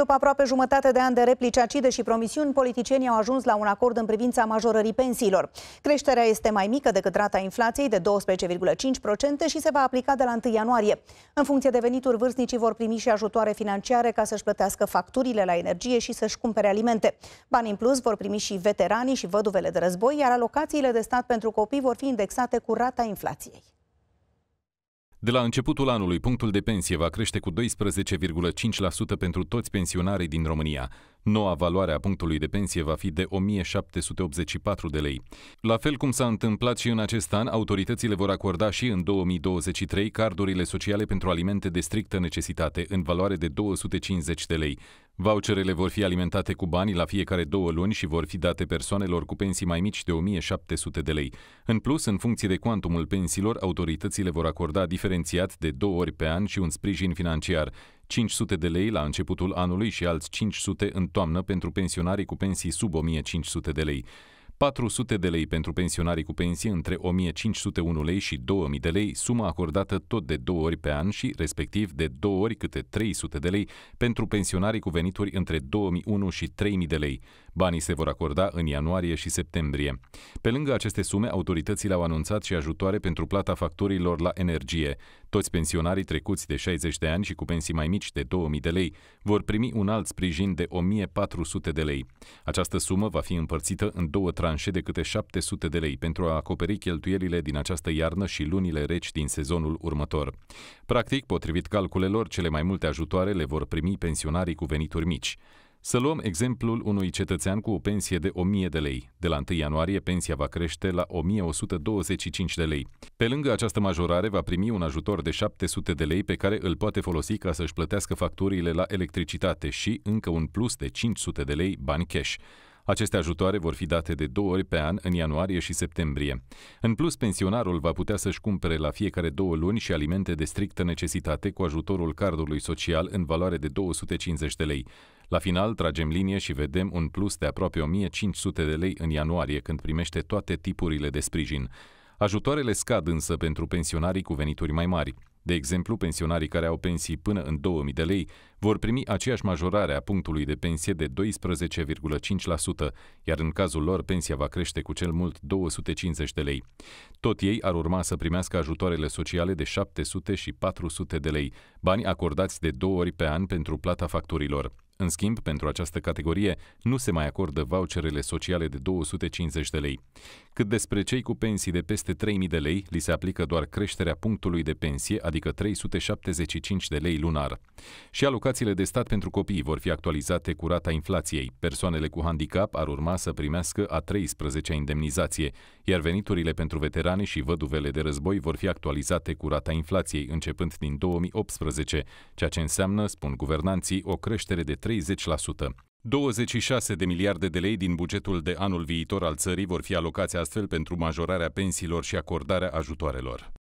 După aproape jumătate de an de replici acide și promisiuni, politicienii au ajuns la un acord în privința majorării pensiilor. Creșterea este mai mică decât rata inflației de 12,5% și se va aplica de la 1 ianuarie. În funcție de venituri, vârstnicii vor primi și ajutoare financiare ca să-și plătească facturile la energie și să-și cumpere alimente. Bani în plus vor primi și veteranii și văduvele de război, iar alocațiile de stat pentru copii vor fi indexate cu rata inflației. De la începutul anului, punctul de pensie va crește cu 12,5% pentru toți pensionarii din România. Noua valoare a punctului de pensie va fi de 1784 de lei. La fel cum s-a întâmplat și în acest an, autoritățile vor acorda și în 2023 cardurile sociale pentru alimente de strictă necesitate, în valoare de 250 de lei. Voucherele vor fi alimentate cu bani la fiecare două luni și vor fi date persoanelor cu pensii mai mici de 1700 de lei. În plus, în funcție de cuantumul pensiilor, autoritățile vor acorda diferențiat de două ori pe an și un sprijin financiar. 500 de lei la începutul anului și alți 500 în toamnă pentru pensionarii cu pensii sub 1500 de lei. 400 de lei pentru pensionarii cu pensie între 1501 lei și 2000 de lei, suma acordată tot de două ori pe an și respectiv de două ori câte 300 de lei pentru pensionarii cu venituri între 2001 și 3000 de lei. Banii se vor acorda în ianuarie și septembrie. Pe lângă aceste sume, autoritățile au anunțat și ajutoare pentru plata facturilor la energie. Toți pensionarii trecuți de 60 de ani și cu pensii mai mici de 2000 de lei vor primi un alt sprijin de 1400 de lei. Această sumă va fi împărțită în două tranșe de câte 700 de lei pentru a acoperi cheltuielile din această iarnă și lunile reci din sezonul următor. Practic, potrivit calculelor, cele mai multe ajutoare le vor primi pensionarii cu venituri mici. Să luăm exemplul unui cetățean cu o pensie de 1000 de lei. De la 1 ianuarie, pensia va crește la 1125 de lei. Pe lângă această majorare, va primi un ajutor de 700 de lei pe care îl poate folosi ca să-și plătească facturile la electricitate și încă un plus de 500 de lei bani cash. Aceste ajutoare vor fi date de două ori pe an, în ianuarie și septembrie. În plus, pensionarul va putea să-și cumpere la fiecare două luni și alimente de strictă necesitate cu ajutorul cardului social în valoare de 250 de lei. La final, tragem linie și vedem un plus de aproape 1500 de lei în ianuarie, când primește toate tipurile de sprijin. Ajutoarele scad însă pentru pensionarii cu venituri mai mari. De exemplu, pensionarii care au pensii până în 2000 de lei vor primi aceeași majorare a punctului de pensie de 12,5%, iar în cazul lor pensia va crește cu cel mult 250 de lei. Tot ei ar urma să primească ajutoarele sociale de 700 și 400 de lei, bani acordați de două ori pe an pentru plata facturilor. În schimb, pentru această categorie nu se mai acordă voucherele sociale de 250 de lei. Cât despre cei cu pensii de peste 3000 de lei, li se aplică doar creșterea punctului de pensie, adică 375 de lei lunar. Și alocațiile de stat pentru copii vor fi actualizate cu rata inflației. Persoanele cu handicap ar urma să primească a 13-a indemnizație, iar veniturile pentru veterani și văduvele de război vor fi actualizate cu rata inflației începând din 2018, ceea ce înseamnă, spun guvernanții, o creștere de 30%. 26 de miliarde de lei din bugetul de anul viitor al țării vor fi alocați astfel pentru majorarea pensiilor și acordarea ajutoarelor.